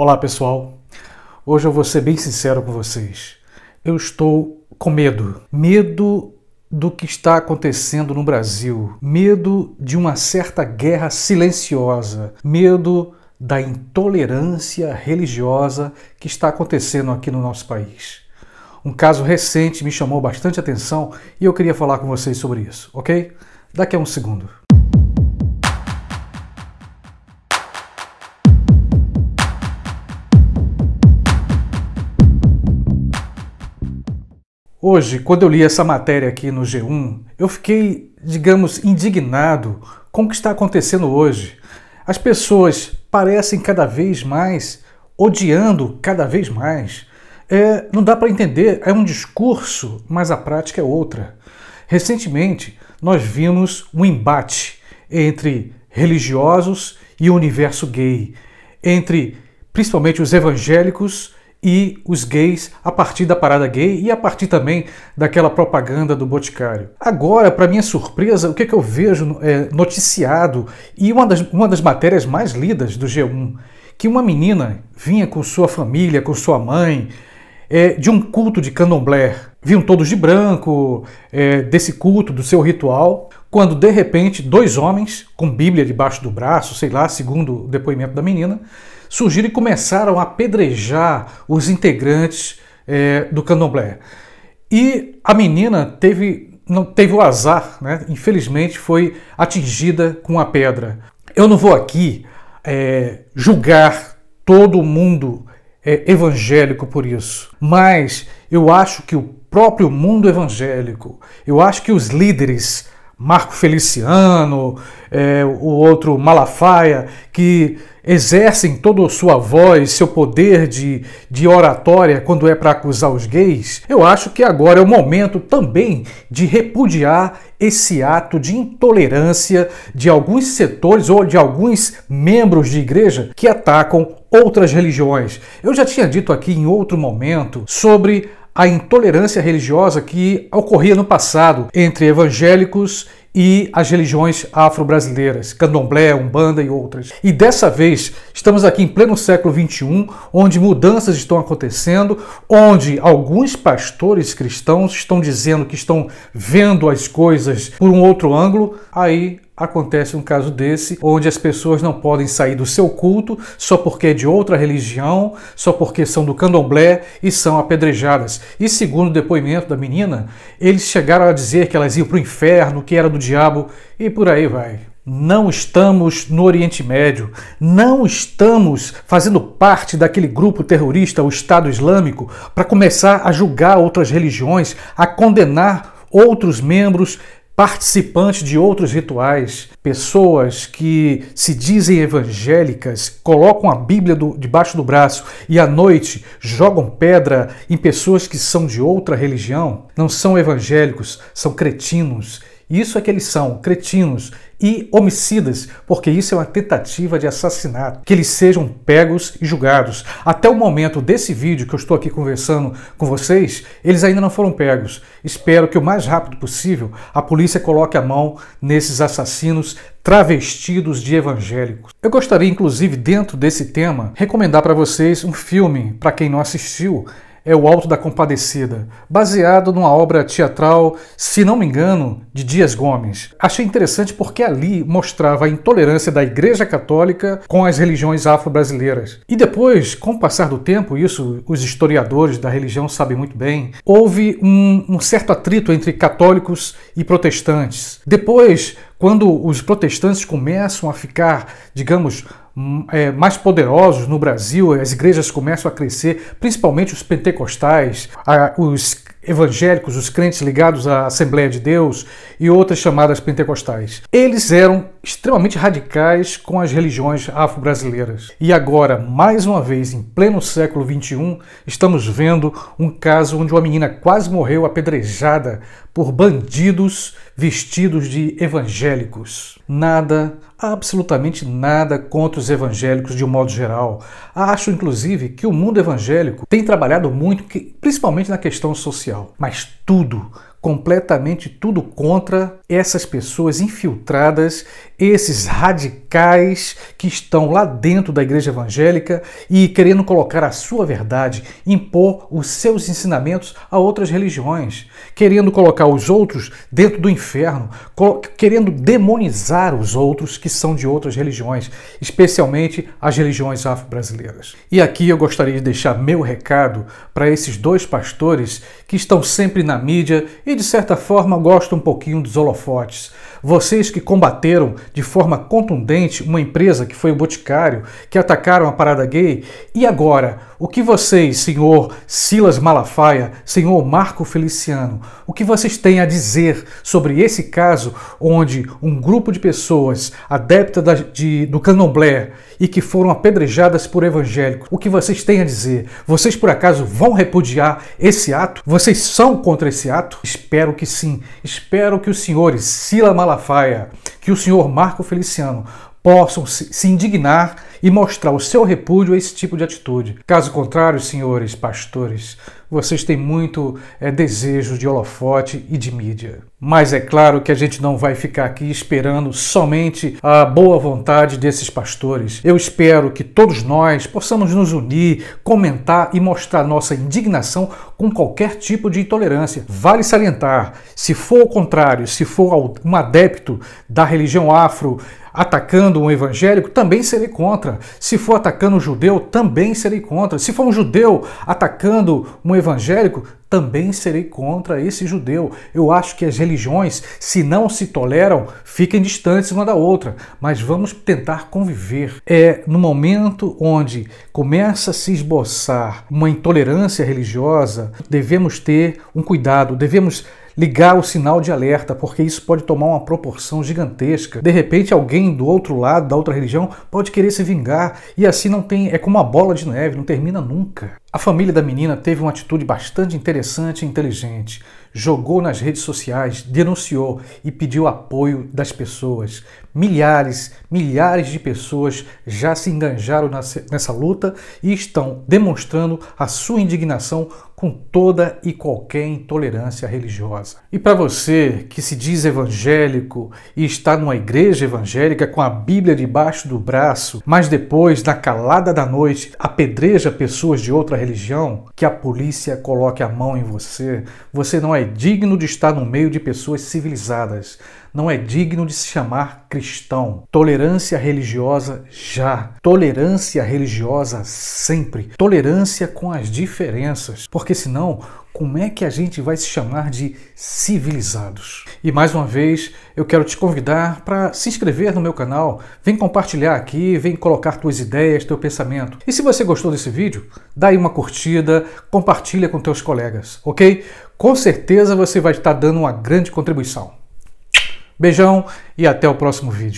Olá pessoal, hoje eu vou ser bem sincero com vocês. Eu estou com medo. Medo do que está acontecendo no Brasil, medo de uma certa guerra silenciosa, medo da intolerância religiosa que está acontecendo aqui no nosso país. Um caso recente me chamou bastante atenção e eu queria falar com vocês sobre isso, ok? Daqui a um segundo. Hoje, quando eu li essa matéria aqui no G1, eu fiquei, digamos, indignado com o que está acontecendo hoje. As pessoas parecem cada vez mais odiando cada vez mais. É, não dá para entender, é um discurso, mas a prática é outra. Recentemente, nós vimos um embate entre religiosos e o universo gay, entre principalmente os evangélicos e os gays a partir da parada gay e a partir também daquela propaganda do Boticário. Agora, para minha surpresa, o que, é que eu vejo é, noticiado e uma das, uma das matérias mais lidas do G1, que uma menina vinha com sua família, com sua mãe, é, de um culto de candomblé. Vinham todos de branco, é, desse culto, do seu ritual, quando de repente dois homens, com Bíblia debaixo do braço, sei lá, segundo o depoimento da menina, surgiram e começaram a apedrejar os integrantes é, do candomblé. E a menina teve, não, teve o azar, né? infelizmente, foi atingida com a pedra. Eu não vou aqui é, julgar todo mundo é, evangélico por isso, mas eu acho que o próprio mundo evangélico, eu acho que os líderes Marco Feliciano, é, o outro Malafaia, que exercem toda a sua voz, seu poder de, de oratória quando é para acusar os gays, eu acho que agora é o momento também de repudiar esse ato de intolerância de alguns setores ou de alguns membros de igreja que atacam outras religiões. Eu já tinha dito aqui em outro momento sobre a intolerância religiosa que ocorria no passado entre evangélicos e as religiões afro-brasileiras, candomblé, umbanda e outras. E dessa vez estamos aqui em pleno século XXI, onde mudanças estão acontecendo, onde alguns pastores cristãos estão dizendo que estão vendo as coisas por um outro ângulo, aí acontece um caso desse, onde as pessoas não podem sair do seu culto só porque é de outra religião, só porque são do candomblé e são apedrejadas. E segundo o depoimento da menina, eles chegaram a dizer que elas iam para o inferno, que era do diabo e por aí vai. Não estamos no Oriente Médio, não estamos fazendo parte daquele grupo terrorista, o Estado Islâmico, para começar a julgar outras religiões, a condenar outros membros participantes de outros rituais, pessoas que se dizem evangélicas, colocam a Bíblia do, debaixo do braço e à noite jogam pedra em pessoas que são de outra religião, não são evangélicos, são cretinos isso é que eles são, cretinos e homicidas, porque isso é uma tentativa de assassinato. Que eles sejam pegos e julgados. Até o momento desse vídeo que eu estou aqui conversando com vocês, eles ainda não foram pegos. Espero que o mais rápido possível a polícia coloque a mão nesses assassinos travestidos de evangélicos. Eu gostaria, inclusive, dentro desse tema, recomendar para vocês um filme, para quem não assistiu, é o Alto da Compadecida, baseado numa obra teatral, se não me engano, de Dias Gomes. Achei interessante porque ali mostrava a intolerância da Igreja Católica com as religiões afro-brasileiras. E depois, com o passar do tempo, isso os historiadores da religião sabem muito bem, houve um, um certo atrito entre católicos e protestantes. Depois, quando os protestantes começam a ficar, digamos, é, mais poderosos no Brasil, as igrejas começam a crescer, principalmente os pentecostais, a, os evangélicos, os crentes ligados à Assembleia de Deus e outras chamadas pentecostais. Eles eram extremamente radicais com as religiões afro-brasileiras. E agora, mais uma vez, em pleno século XXI, estamos vendo um caso onde uma menina quase morreu apedrejada por bandidos vestidos de evangélicos. Nada, absolutamente nada contra os evangélicos de um modo geral. Acho, inclusive, que o mundo evangélico tem trabalhado muito, principalmente na questão social, mas tudo completamente tudo contra essas pessoas infiltradas, esses radicais que estão lá dentro da igreja evangélica e querendo colocar a sua verdade, impor os seus ensinamentos a outras religiões, querendo colocar os outros dentro do inferno, querendo demonizar os outros que são de outras religiões, especialmente as religiões afro-brasileiras. E aqui eu gostaria de deixar meu recado para esses dois pastores que estão sempre na mídia e de certa forma gosto um pouquinho dos holofotes. Vocês que combateram de forma contundente uma empresa que foi o Boticário, que atacaram a parada gay, e agora o que vocês, senhor Silas Malafaia, senhor Marco Feliciano, o que vocês têm a dizer sobre esse caso onde um grupo de pessoas adeptas da, de, do candomblé e que foram apedrejadas por evangélicos, o que vocês têm a dizer? Vocês por acaso vão repudiar esse ato? Vocês são contra esse ato? Espero que sim. Espero que os senhores Silas Malafaia, que o senhor Marco Feliciano possam se, se indignar e mostrar o seu repúdio a esse tipo de atitude. Caso contrário, senhores pastores, vocês têm muito é, desejo de holofote e de mídia. Mas é claro que a gente não vai ficar aqui esperando somente a boa vontade desses pastores. Eu espero que todos nós possamos nos unir, comentar e mostrar nossa indignação com qualquer tipo de intolerância. Vale salientar, se for o contrário, se for um adepto da religião afro, atacando um evangélico, também serei contra. Se for atacando um judeu, também serei contra. Se for um judeu atacando um evangélico, também serei contra esse judeu. Eu acho que as religiões, se não se toleram, fiquem distantes uma da outra, mas vamos tentar conviver. É no momento onde começa a se esboçar uma intolerância religiosa, devemos ter um cuidado, devemos ligar o sinal de alerta, porque isso pode tomar uma proporção gigantesca. De repente, alguém do outro lado, da outra religião, pode querer se vingar e assim não tem. É como uma bola de neve, não termina nunca. A família da menina teve uma atitude bastante interessante e inteligente. Jogou nas redes sociais, denunciou e pediu apoio das pessoas. Milhares, milhares de pessoas já se enganjaram nessa luta e estão demonstrando a sua indignação com toda e qualquer intolerância religiosa. E para você que se diz evangélico e está numa igreja evangélica com a Bíblia debaixo do braço, mas depois, na calada da noite, apedreja pessoas de outra religião, que a polícia coloque a mão em você, você não é digno de estar no meio de pessoas civilizadas não é digno de se chamar cristão. Tolerância religiosa já, tolerância religiosa sempre, tolerância com as diferenças, porque senão como é que a gente vai se chamar de civilizados? E mais uma vez, eu quero te convidar para se inscrever no meu canal, vem compartilhar aqui, vem colocar tuas ideias, teu pensamento. E se você gostou desse vídeo, dá aí uma curtida, compartilha com teus colegas, ok? Com certeza você vai estar dando uma grande contribuição. Beijão e até o próximo vídeo.